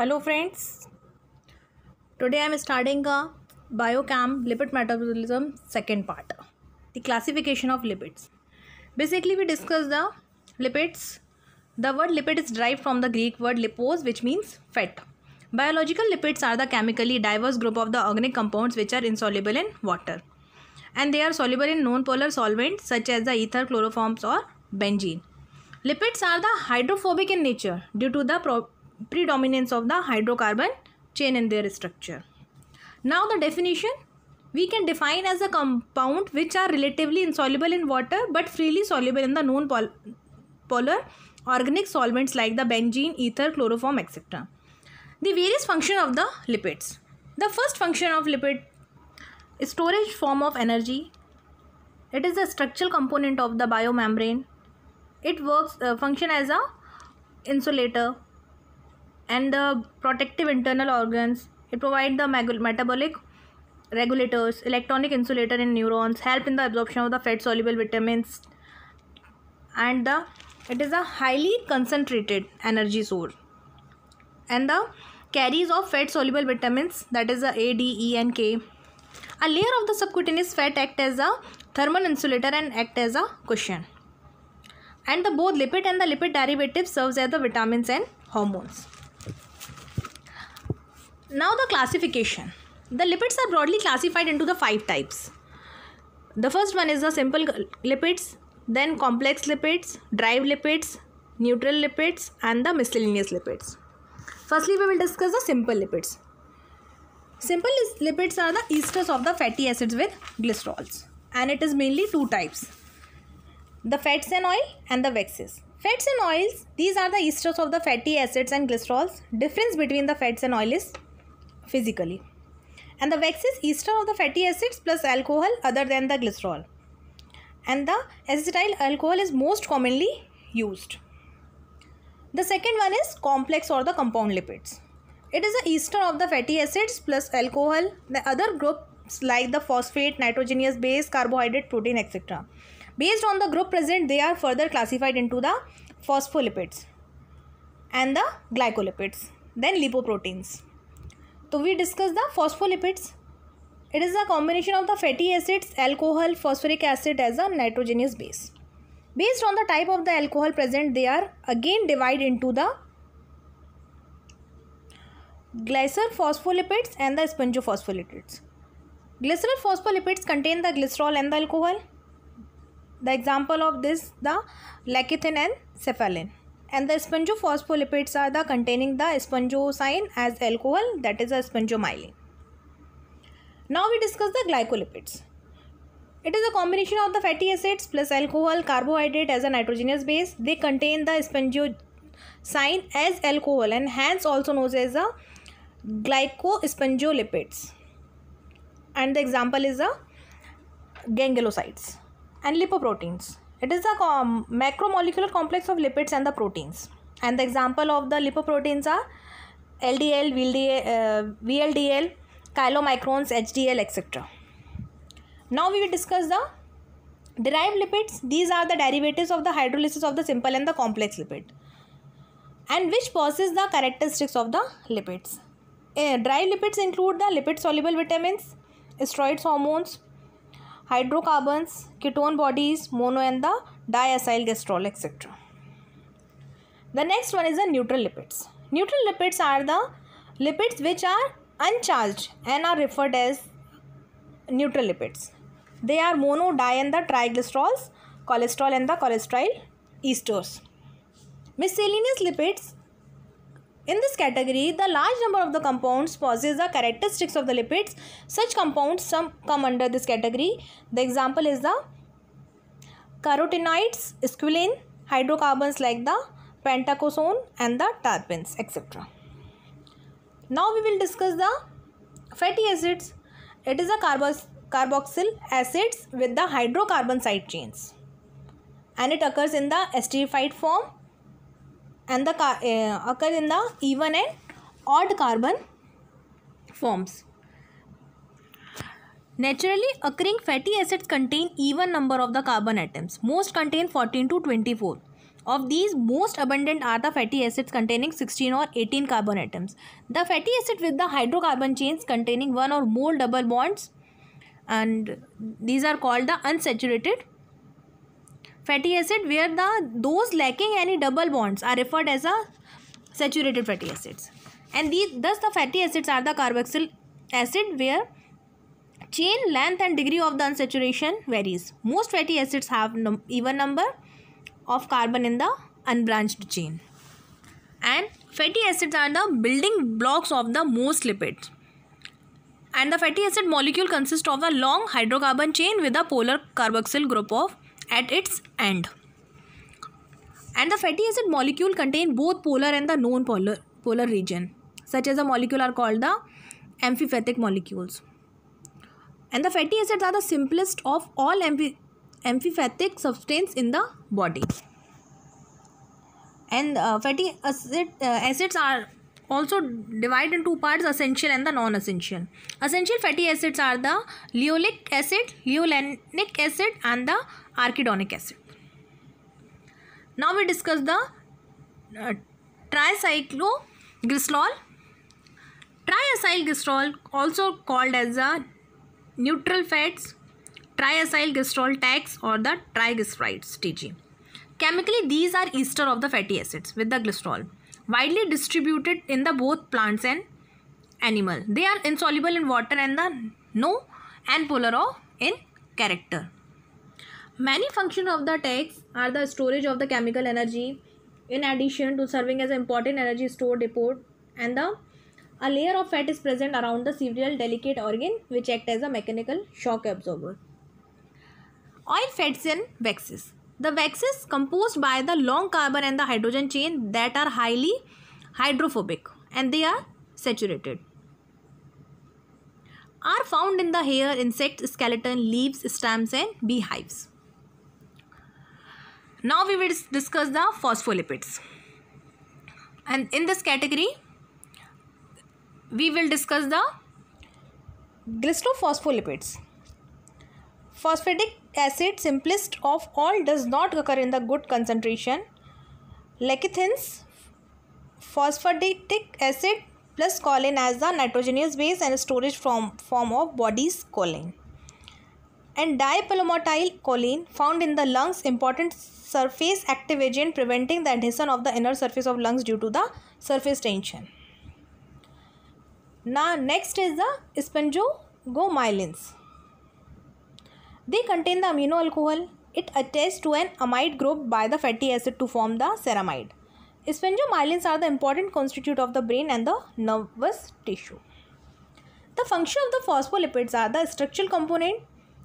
hello friends today i am starting a biochem lipid metabolism second part the classification of lipids basically we discuss the lipids the word lipid is derived from the greek word lipos which means fat biological lipids are the chemically diverse group of the organic compounds which are insoluble in water and they are soluble in nonpolar solvents such as the ether chloroforms or benzene lipids are the hydrophobic in nature due to the predominance of the hydrocarbon chain in their structure. Now the definition we can define as a compound which are relatively insoluble in water but freely soluble in the known pol polar organic solvents like the benzene, ether, chloroform etc. The various function of the lipids. The first function of lipid is storage form of energy. It is the structural component of the biomembrane. It works uh, function as a insulator and the protective internal organs. It provides the metabolic regulators, electronic insulator in neurons, help in the absorption of the fat-soluble vitamins, and the it is a highly concentrated energy source. And the carries of fat-soluble vitamins that is the A, D, E, and K. A layer of the subcutaneous fat act as a thermal insulator and act as a cushion. And the both lipid and the lipid derivatives serves as the vitamins and hormones. Now the classification. The lipids are broadly classified into the five types. The first one is the simple lipids, then complex lipids, drive lipids, neutral lipids and the miscellaneous lipids. Firstly, we will discuss the simple lipids. Simple lipids are the esters of the fatty acids with glycerols and it is mainly two types. The fats and oil and the waxes. Fats and oils, these are the esters of the fatty acids and glycerols. Difference between the fats and oil is physically. And the wax is ester of the fatty acids plus alcohol other than the glycerol. And the acetyl alcohol is most commonly used. The second one is complex or the compound lipids. It is the ester of the fatty acids plus alcohol, the other groups like the phosphate, nitrogenous base, carbohydrate, protein, etc. Based on the group present, they are further classified into the phospholipids and the glycolipids, then lipoproteins. तो we discuss the phospholipids it is the combination of the fatty acids alcohol phosphoric acid as a nitrogenous base based on the type of the alcohol present they are again divide into the glycero phospholipids and the sphingo phospholipids glycerol phospholipids contain the glycerol and the alcohol the example of this the lecithin and cephalin and the phospholipids are the containing the sign as alcohol that is a spongiomyelin. Now we discuss the glycolipids. It is a combination of the fatty acids plus alcohol carbohydrate as a nitrogenous base. They contain the sign as alcohol and hence also known as a lipids. And the example is the gangliosides and lipoproteins. It is the com macromolecular complex of lipids and the proteins. And the example of the lipoproteins are LDL, VLDL, uh, VLDL chylomicrons, HDL, etc. Now we will discuss the derived lipids. These are the derivatives of the hydrolysis of the simple and the complex lipid and which possess the characteristics of the lipids. Uh, dry lipids include the lipid soluble vitamins, steroid hormones, hydrocarbons, ketone bodies, mono and the diacylglycerol etc. The next one is the neutral lipids. Neutral lipids are the lipids which are uncharged and are referred as neutral lipids. They are mono, di and the triglycerols, cholesterol and the cholesterol esters. Miscellaneous lipids in this category, the large number of the compounds possess the characteristics of the lipids. Such compounds some come under this category. The example is the carotenoids, squalene, hydrocarbons like the pentacosone and the terpenes etc. Now we will discuss the fatty acids. It is a carboxyl acids with the hydrocarbon side chains and it occurs in the esterified form and the uh, occur in the even and odd carbon forms. Naturally occurring fatty acids contain even number of the carbon atoms. Most contain 14 to 24. Of these, most abundant are the fatty acids containing 16 or 18 carbon atoms. The fatty acid with the hydrocarbon chains containing one or more double bonds and these are called the unsaturated fatty acid where the those lacking any double bonds are referred as a saturated fatty acids and these thus the fatty acids are the carboxyl acid where chain length and degree of the unsaturation varies most fatty acids have num even number of carbon in the unbranched chain and fatty acids are the building blocks of the most lipids and the fatty acid molecule consists of a long hydrocarbon chain with a polar carboxyl group of at its end. And the fatty acid molecule contain both polar and the non-polar polar region. Such as the molecule are called the amphipathic molecules. And the fatty acids are the simplest of all amphi amphipathic substance in the body. And uh, fatty acid, uh, acids are also divide in two parts essential and the non-essential essential fatty acids are the linoleic acid leolenic acid and the arachidonic acid now we discuss the uh, tricycloglycerol triacylglycerol also called as a neutral fats triacylglycerol tags or the triglycerides tg chemically these are ester of the fatty acids with the glycerol widely distributed in the both plants and animal. They are insoluble in water and the no and polar of in character. Many functions of the tax are the storage of the chemical energy in addition to serving as an important energy store depot and the a layer of fat is present around the cerebral delicate organ which act as a mechanical shock absorber. Oil fats and waxes. The wax is composed by the long carbon and the hydrogen chain that are highly hydrophobic and they are saturated. Are found in the hair, insect skeleton, leaves, stems and beehives. Now we will discuss the phospholipids. And in this category, we will discuss the glycerophospholipids Phosphatic acid simplest of all does not occur in the good concentration. Lecithins, phosphatidic acid plus choline as the nitrogenous base and storage from form of body's choline. And dipalomotyl choline found in the lungs important surface active agent preventing the adhesion of the inner surface of lungs due to the surface tension. Now next is the spongiomyelins. They contain the amino alcohol. It attaches to an amide group by the fatty acid to form the ceramide. Sphingomyelins are the important constituent of the brain and the nervous tissue. The function of the phospholipids are the structural component,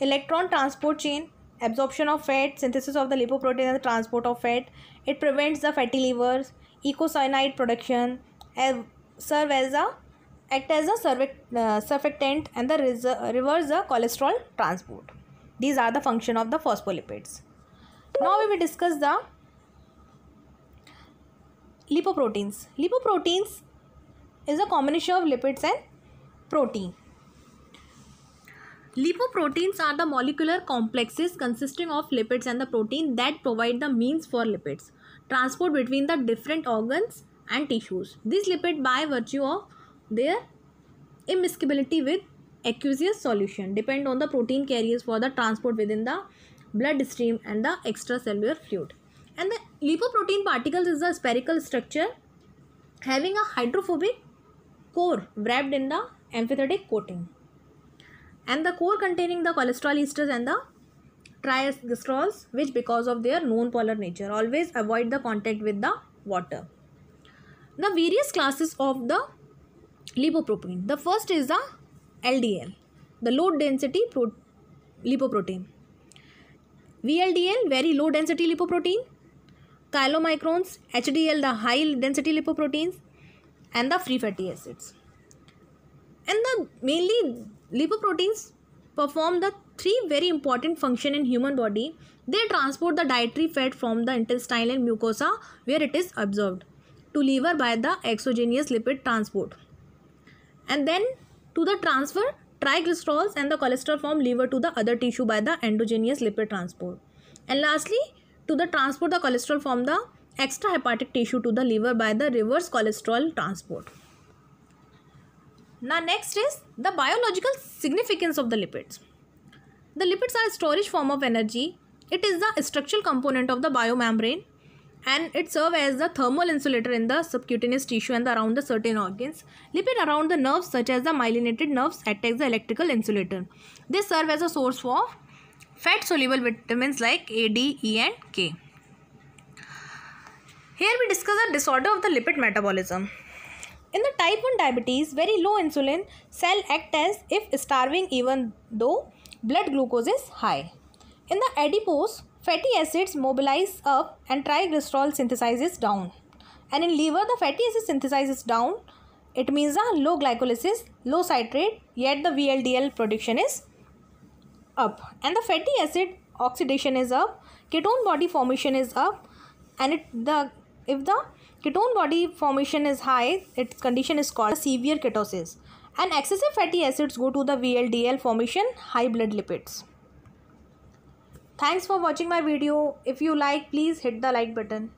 electron transport chain, absorption of fat, synthesis of the lipoprotein and the transport of fat. It prevents the fatty livers, eicosanoid production, serve as a act as a uh, surfactant and the reverse the cholesterol transport. These are the function of the phospholipids. Now we will discuss the lipoproteins. Lipoproteins is a combination of lipids and protein. Lipoproteins are the molecular complexes consisting of lipids and the protein that provide the means for lipids transport between the different organs and tissues. These lipid by virtue of their immiscibility with aqueous solution depend on the protein carriers for the transport within the bloodstream and the extracellular fluid. And the lipoprotein particles is a spherical structure having a hydrophobic core wrapped in the amphithetic coating. And the core containing the cholesterol esters and the triacylglycerols, which because of their known polar nature always avoid the contact with the water. The various classes of the lipoprotein. The first is the LDL, the low density pro- lipoprotein. VLDL, very low density lipoprotein. Chylomicrons, HDL, the high density lipoproteins, and the free fatty acids. And the mainly lipoproteins perform the three very important function in human body. They transport the dietary fat from the intestinal mucosa where it is absorbed to liver by the exogenous lipid transport. And then to the transfer triglycerols and the cholesterol from liver to the other tissue by the endogenous lipid transport. And lastly, to the transport the cholesterol from the extrahepatic tissue to the liver by the reverse cholesterol transport. Now next is the biological significance of the lipids. The lipids are storage form of energy. It is the structural component of the biomembrane and it serves as the thermal insulator in the subcutaneous tissue and the around the certain organs. Lipid around the nerves such as the myelinated nerves attacks the electrical insulator. They serve as a source for fat soluble vitamins like A, D, E and K. Here we discuss the disorder of the lipid metabolism. In the type 1 diabetes, very low insulin cell act as if starving even though blood glucose is high. In the adipose, Fatty acids mobilize up and triglycerol synthesizes down. And in liver, the fatty acid synthesizes down. It means a low glycolysis, low citrate, yet the VLDL production is up. And the fatty acid oxidation is up, ketone body formation is up, and it the if the ketone body formation is high, its condition is called severe ketosis. And excessive fatty acids go to the VLDL formation, high blood lipids. Thanks for watching my video. If you like, please hit the like button.